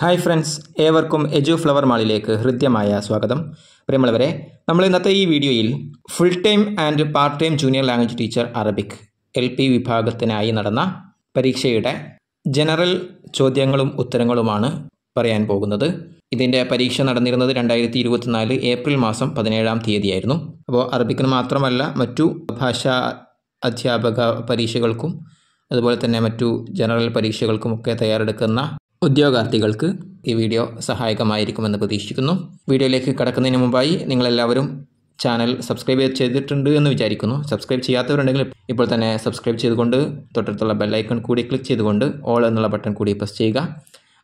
Hi friends ഏവർക്കും എജു flower മാളിലേക്ക് ഹൃദ്യമായ സ്വാഗതം പ്രിയമുള്ളവരെ നമ്മൾ ഇന്നത്തെ ഈ വീഡിയോയിൽ full time and part time junior language teacher Arabic L P വിഭാഗത്തിനായി നടന്ന പരീക്ഷയുടെ ജനറൽ ചോദ്യങ്ങളും ഉത്തരങ്ങളുമാണ് പറയാൻ പോകുന്നത് ഇതിൻ്റെ പരീക്ഷ നടന്നിരുന്നത് രണ്ടായിരത്തി ഇരുപത്തിനാല് ഏപ്രിൽ മാസം പതിനേഴാം തീയതിയായിരുന്നു അപ്പോൾ അറബിക്കിന് മാത്രമല്ല മറ്റു ഭാഷാ അധ്യാപക പരീക്ഷകൾക്കും അതുപോലെ തന്നെ മറ്റു ജനറൽ പരീക്ഷകൾക്കുമൊക്കെ തയ്യാറെടുക്കുന്ന ഉദ്യോഗാർത്ഥികൾക്ക് ഈ വീഡിയോ സഹായകമായിരിക്കുമെന്ന് പ്രതീക്ഷിക്കുന്നു വീഡിയോയിലേക്ക് കടക്കുന്നതിന് മുമ്പായി നിങ്ങളെല്ലാവരും ചാനൽ സബ്സ്ക്രൈബ് ചെയ്തിട്ടുണ്ട് എന്ന് വിചാരിക്കുന്നു സബ്സ്ക്രൈബ് ചെയ്യാത്തവരുണ്ടെങ്കിൽ ഇപ്പോൾ തന്നെ സബ്സ്ക്രൈബ് ചെയ്തുകൊണ്ട് തൊട്ടടുത്തുള്ള ബെല്ലൈക്കൺ കൂടി ക്ലിക്ക് ചെയ്തുകൊണ്ട് ഓൾ എന്നുള്ള ബട്ടൺ കൂടി പ്രസ് ചെയ്യുക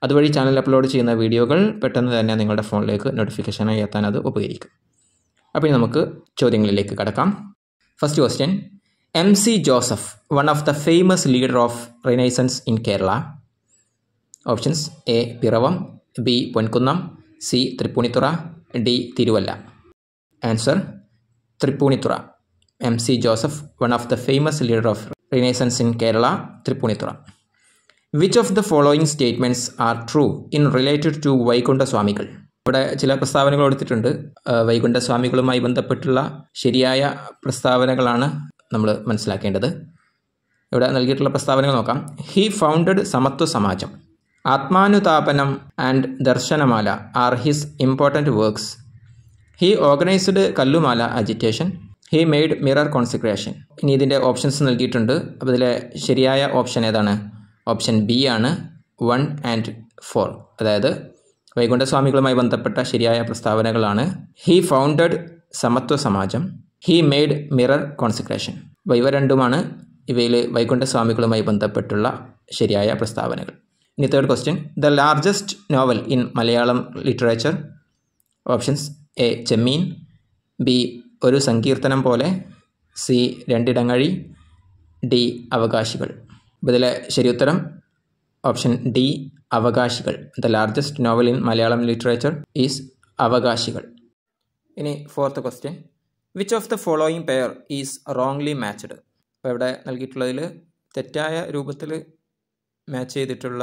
അതുവഴി ചാനൽ അപ്ലോഡ് ചെയ്യുന്ന വീഡിയോകൾ പെട്ടെന്ന് തന്നെ നിങ്ങളുടെ ഫോണിലേക്ക് നോട്ടിഫിക്കേഷനായി എത്താൻ അത് ഉപകരിക്കും അപ്പോൾ നമുക്ക് ചോദ്യങ്ങളിലേക്ക് കടക്കാം first question M C Joseph one of the famous leader of renaissance in Kerala options A Piravom B Ponkunnam C Tripunithura D Thiruvalla answer Tripunithura M C Joseph one of the famous leader of renaissance in Kerala Tripunithura which of the following statements are true in related to Vaikunda Swamikal ഇവിടെ ചില പ്രസ്താവനകൾ എടുത്തിട്ടുണ്ട് വൈകുണ്ഠസ്വാമികളുമായി ബന്ധപ്പെട്ടുള്ള ശരിയായ പ്രസ്താവനകളാണ് നമ്മൾ മനസ്സിലാക്കേണ്ടത് ഇവിടെ നൽകിയിട്ടുള്ള പ്രസ്താവനകൾ നോക്കാം he founded Samathwa Samajam Atmanuthapanam and Darshanamala are his important works he organized Kallumala agitation he made mirror consecration ഇനി ഇതിൻ്റെ ഓപ്ഷൻസ് നൽകിയിട്ടുണ്ട് അപ്പോൾ ഇതിലെ ശരിയായ ഓപ്ഷൻ ഏതാണ് ഓപ്ഷൻ ബി ആണ് വൺ ആൻഡ് ഫോർ അതായത് വൈകുണ്ഠസ്വാമികളുമായി ബന്ധപ്പെട്ട ശരിയായ പ്രസ്താവനകളാണ് he founded Samathwa Samajam he made mirror consecration അപ്പോൾ ഇവ രണ്ടുമാണ് ഇവയിൽ വൈകുണ്ഠസ്വാമികളുമായി ബന്ധപ്പെട്ടുള്ള ശരിയായ പ്രസ്താവനകൾ ഇനി third question the largest novel in Malayalam literature options A Chemmeen B ഒരു സങ്കീർത്തനം പോലെ സി രണ്ടിടങ്ങഴി ഡി അവകാശികൾ ഇതിലെ ഉത്തരം option D Avakashikal the largest novel in Malayalam literature is Avakashikal ഇനി fourth question which of the following pair is wrongly matched അപ്പോൾ ഇവിടെ നൽകിയിട്ടുള്ളതിൽ തെറ്റായ രൂപത്തിൽ മാച്ച് ചെയ്തിട്ടുള്ള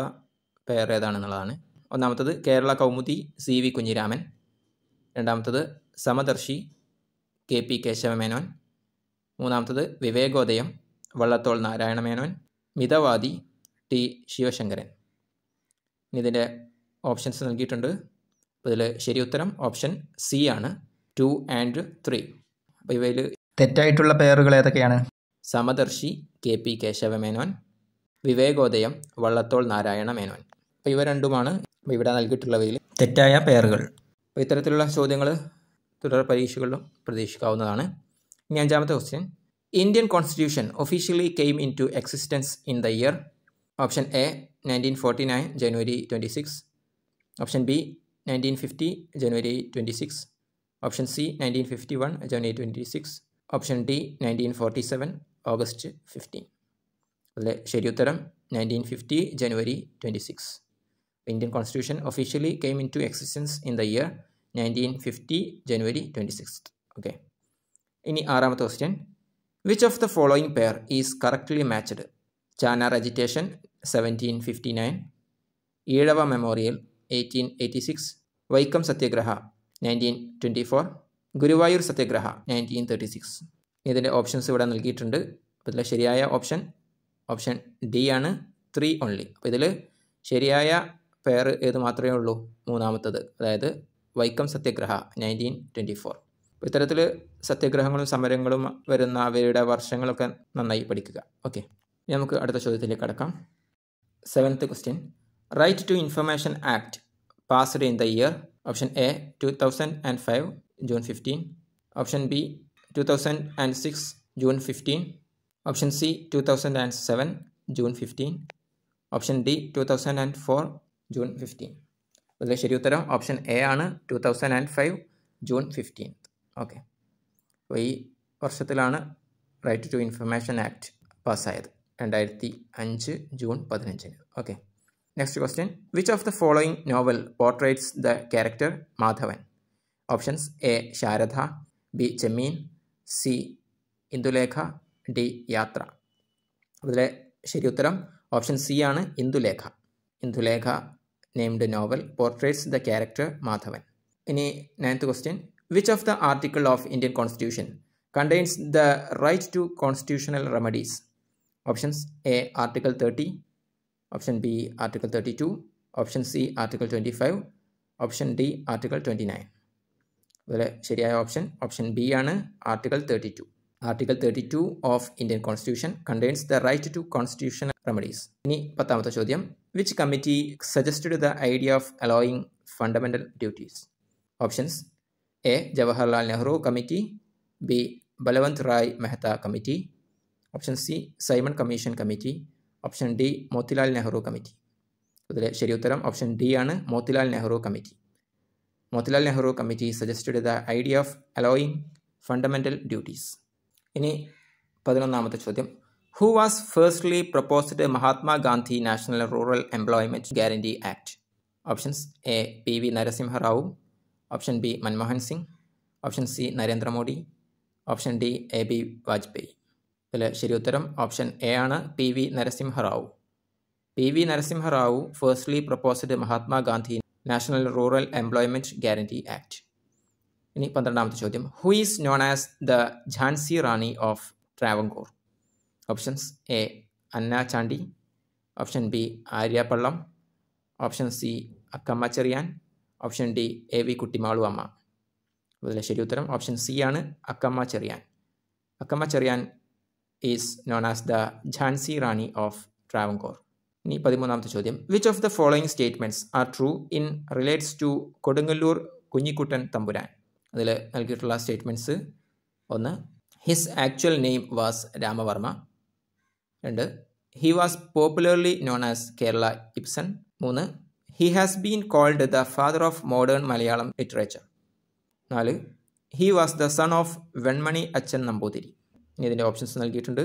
പേർ ഏതാണെന്നുള്ളതാണ് ഒന്നാമത്തത് കേരള കൗമുദി സി വി കുഞ്ഞിരാമൻ രണ്ടാമത്തത് സമദർശി കെ പി കേശവമേനോൻ മൂന്നാമത്തത് വിവേകോദയം വള്ളത്തോൾ നാരായണമേനോൻ മിതവാദി ടി ശിവശങ്കരൻ ഇതിൻ്റെ ഓപ്ഷൻസ് നൽകിയിട്ടുണ്ട് അപ്പോൾ ഇതിൽ ശരി ഉത്തരം ഓപ്ഷൻ സി ആണ് ടു ആൻഡ് ത്രീ അപ്പോൾ ഇവയിൽ തെറ്റായിട്ടുള്ള പേരുകൾ ഏതൊക്കെയാണ് സമദർശി കെ പി കേശവമേനോൻ വിവേകോദയം വള്ളത്തോൾ നാരായണ മേനോൻ അപ്പോൾ ഇവ രണ്ടുമാണ് ഇവിടെ നൽകിയിട്ടുള്ളവയിൽ തെറ്റായ പേരുകൾ അപ്പോൾ ഇത്തരത്തിലുള്ള ചോദ്യങ്ങൾ തുടർ പരീക്ഷകളിലും പ്രതീക്ഷിക്കാവുന്നതാണ് ഇനി അഞ്ചാമത്തെ question Indian constitution officially came into existence in the year option A nineteen forty nine January twenty six option B nineteen fifty January twenty six option C nineteen fifty one January twenty six option D nineteen forty seven August fifteen അല്ലെ ശരി ഉത്തരം nineteen fifty January twenty six Indian constitution officially came into existence in the year nineteen fifty January twenty six okay ഇനി ആറാമത്തെ question which of the following pair is correctly matched Channar agitation seventeen fifty nine Ezhava memorial eighteen eighty six Vaikom Satyagraha nineteen twenty four Guruvayur Satyagraha nineteen thirty six ഇതിൻ്റെ options ഇവിടെ നൽകിയിട്ടുണ്ട് അതിലെ ശരിയായ option option D ആണ് three only അപ്പോൾ ഇതിൽ ശരിയായ പേർ ഏത് മാത്രമേ ഉള്ളൂ മൂന്നാമത്തത് അതായത് Vaikom Satyagraha nineteen twenty four അപ്പോൾ ഇത്തരത്തിൽ സത്യഗ്രഹങ്ങളും സമരങ്ങളും വരുന്ന അവരുടെ വർഷങ്ങളൊക്കെ നന്നായി പഠിക്കുക ഓക്കെ നമുക്ക് അടുത്ത ചോദ്യത്തിലേക്ക് കടക്കാം seventh question right to information act passed in the year option A two thousand and five June fifteen option B two thousand and six June fifteen option C two thousand and seven June fifteen option D two thousand and four June fifteen അതിലെ ശരി ഉത്തരം option A ആണ് two thousand and five June fifteen okay അപ്പോൾ ഈ വർഷത്തിലാണ് right to information act പാസ്സായത് രണ്ടായിരത്തി അഞ്ച് ജൂൺ പതിനഞ്ചിന് okay next question which of the following novel portrays the character Madhavan options A Sarada B Chemmeen C Indulekha D Yathra അതിലെ ശരി ഉത്തരം ഓപ്ഷൻ സി ആണ് Indulekha Indulekha named novel portrays the character Madhavan ഇനി ninth question which of the article of Indian constitution contains the right to constitutional remedies options A article thirty option B article thirty two option C article twenty five option D article twenty nine അതുപോലെ ശരിയായ option option B ആണ് article thirty two article thirty two of Indian constitution contains the right to constitution remedies ഇനി പത്താമത്തെ ചോദ്യം which committee suggested the idea of allowing fundamental duties options A Jawaharlal Nehru committee B Balwant Rai Mehta committee option C Simon commission committee option D Motilal Nehru committee ഇതിൽ ശരി ഉത്തരം option D ആണ് Motilal Nehru committee Motilal Nehru committee suggested the idea of allowing fundamental duties ഇനി പതിനൊന്നാമത്തെ ചോദ്യം who was firstly proposed Mahatma Gandhi national rural employment guarantee act options A P V Narasimha Rao option B Manmohan Singh option C Narendra Modi option D A B Vajpayee ഇതിൽ ശരി ഉത്തരം option A ആണ് P V Narasimha Rao P V Narasimha Rao firstly proposed Mahatma Gandhi national rural employment guarantee act ഇനി പന്ത്രണ്ടാമത്തെ ചോദ്യം who is known as the Jhansi Rani of Travancore options A Anna Chandy option B Aryapallam option C Akkamma Cherian option D A V Kuttimalu Amma അതിലെ ശരി ഉത്തരം ഓപ്ഷൻ സി ആണ് Akkamma Cherian Akkamma Cherian is known as the Jhansi Rani of Travancore ഇനി പതിമൂന്നാമത്തെ ചോദ്യം which of the following statements are true in relates to Kodungallur Kunhikuttan Thampuran അതിൽ നൽകിയിട്ടുള്ള statements ഒന്ന് his actual name was Rama Varma രണ്ട് he was popularly known as Kerala Ibsen മൂന്ന് he has been called the father of modern Malayalam literature നാല് he was the son of Venmani Achan Namboothiri ഇനി ഇതിൻ്റെ options നൽകിയിട്ടുണ്ട്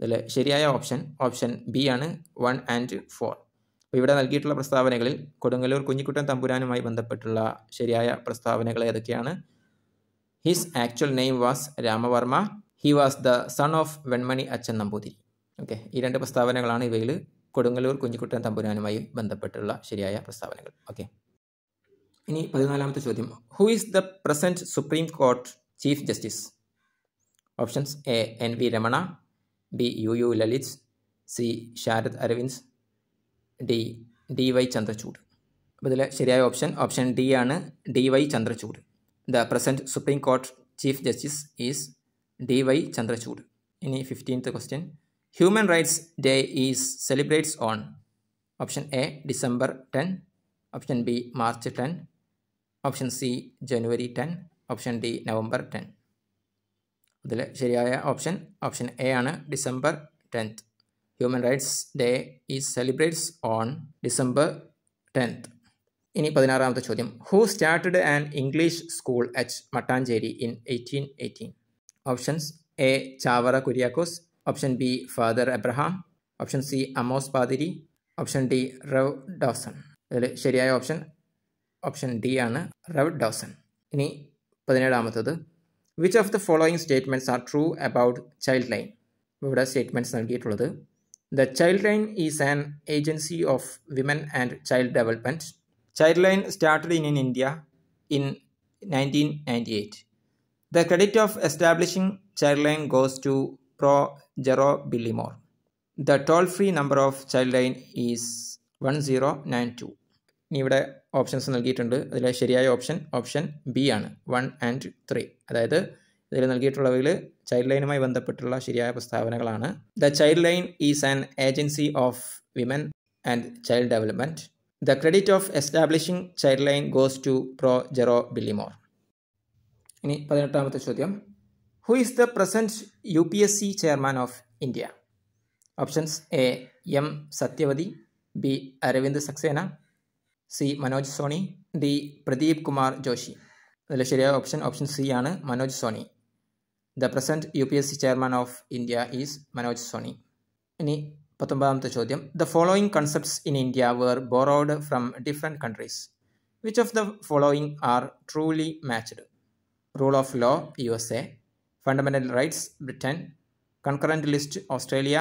അതിൽ ശരിയായ ഓപ്ഷൻ ഓപ്ഷൻ ബി ആണ് വൺ ആൻഡ് ഫോർ ഇവിടെ നൽകിയിട്ടുള്ള പ്രസ്താവനകളിൽ കൊടുങ്ങല്ലൂർ കുഞ്ഞിക്കുട്ടൻ തമ്പുരാനുമായി ബന്ധപ്പെട്ടുള്ള ശരിയായ പ്രസ്താവനകൾ ഏതൊക്കെയാണ് his actual name was Rama Varma he was the son of Venmani Achan Namboothiri okay ഈ രണ്ട് പ്രസ്താവനകളാണ് ഇവയിൽ കൊടുങ്ങല്ലൂർ കുഞ്ഞിക്കുട്ടൻ തമ്പുരാനുമായി ബന്ധപ്പെട്ടുള്ള ശരിയായ പ്രസ്താവനകൾ ഓക്കെ ഇനി പതിനാലാമത്തെ ചോദ്യം who is the present Supreme Court chief justice options A N V Ramana B U U Lalit C Sharad Arvind D D Y Chandrachud അപ്പോൾ ഇതിൽ ശരിയായ ഓപ്ഷൻ ഓപ്ഷൻ ഡി ആണ് D Y Chandrachud the present Supreme Court chief justice is D Y Chandrachud ഇനി fifteenth question Human Rights Day is celebrates on option A December ten option B March ten option C January ten option D November ten ഇതിൽ ശരിയായ option option A ആണ് December tenth Human Rights Day is celebrates on December tenth ഇനി പതിനാറാമത്തെ ചോദ്യം who started an English school at Mattancherry in eighteen eighteen options A Chavara Kuriakose option B Father Abraham option C Amos പാതിരി option D Rev Dawson അതിൽ ശരിയായ option option D ആണ് Rev Dawson ഇനി പതിനേഴാമത്തത് which of the following statements are true about Childline ഇവിടെ statements നൽകിയിട്ടുള്ളത് The Childline is an agency of women and child development. Childline started in India in 1998. The credit of establishing Childline goes to Pro Jero Billimore. The toll-free number of Childline is 1092. ഇനി ഇവിടെ options നൽകിയിട്ടുണ്ട് അതിലെ ശരിയായ option option B ആണ് one and three അതായത് ഇതിൽ നൽകിയിട്ടുള്ളവയിൽ ചൈൽഡ് ലൈനുമായി ബന്ധപ്പെട്ടുള്ള ശരിയായ പ്രസ്താവനകളാണ് the Childline is an agency of women and child development the credit of establishing Childline goes to Prof Jeroo Billimoria ഇനി പതിനെട്ടാമത്തെ ചോദ്യം who is the present U P S C chairman of India options A M Sathyavathy B Arvind Saxena C Manoj Soni D Pradeep Kumar Joshi അതിൽ ശരിയായ option option C ആണ് Manoj Soni the present U P S C chairman of India is Manoj Soni ഇനി പത്തൊമ്പതാമത്തെ ചോദ്യം the following concepts in India were borrowed from different countries which of the following are truly matched rule of law U S A fundamental rights Britain concurrent list Australia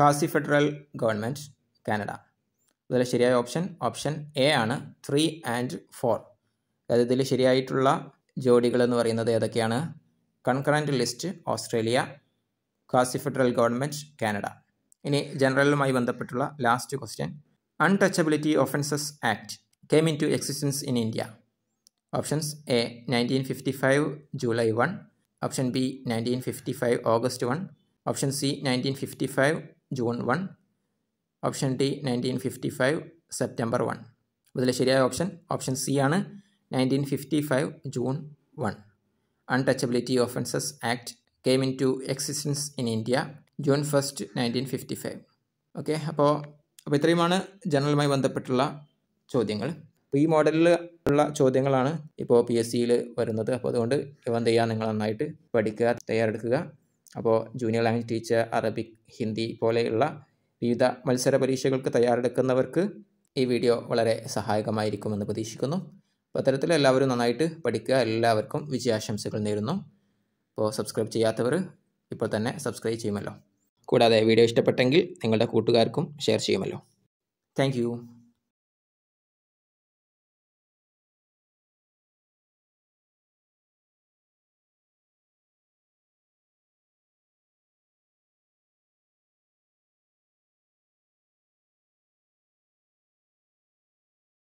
quasi federal government Canada ഇതിൽ ശരിയായ option option A ആണ് three and four അതായത് ഇതിൽ ശരിയായിട്ടുള്ള ജോഡികൾ എന്ന് പറയുന്നത് ഏതൊക്കെയാണ് concurrent list Australia quasi federal government Canada ഇനി ജനറലുമായി ബന്ധപ്പെട്ടുള്ള last question Untouchability Offences Act came into existence in India options A nineteen fifty five July one option B nineteen fifty five August one option C nineteen fifty five June one option D nineteen fifty five September one ഇതിലെ ശരിയായ option option C ആണ് nineteen fifty five June one Untouchability Offences Act came into existence in India June first nineteen fifty five okay അപ്പോൾ അപ്പോൾ ഇത്രയുമാണ് ജനറലുമായി ബന്ധപ്പെട്ടുള്ള ചോദ്യങ്ങൾ അപ്പോൾ ഈ മോഡലിൽ ഉള്ള ചോദ്യങ്ങളാണ് ഇപ്പോൾ പി എസ് സിയിൽ വരുന്നത് അപ്പോൾ അതുകൊണ്ട് എന്ത് ചെയ്യുക നിങ്ങൾ നന്നായിട്ട് പഠിക്കുക തയ്യാറെടുക്കുക അപ്പോൾ junior language teacher Arabic Hindi പോലെയുള്ള വിവിധ മത്സര പരീക്ഷകൾക്ക് തയ്യാറെടുക്കുന്നവർക്ക് ഈ വീഡിയോ വളരെ സഹായകമായിരിക്കുമെന്ന് പ്രതീക്ഷിക്കുന്നു അപ്പോൾ അത്തരത്തിൽ എല്ലാവരും നന്നായിട്ട് പഠിക്കുക എല്ലാവർക്കും വിജയാശംസകൾ നേരുന്നു അപ്പോൾ സബ്സ്ക്രൈബ് ചെയ്യാത്തവർ ഇപ്പോൾ തന്നെ സബ്സ്ക്രൈബ് ചെയ്യുമല്ലോ കൂടാതെ വീഡിയോ ഇഷ്ടപ്പെട്ടെങ്കിൽ നിങ്ങളുടെ കൂട്ടുകാർക്കും ഷെയർ ചെയ്യുമല്ലോ താങ്ക്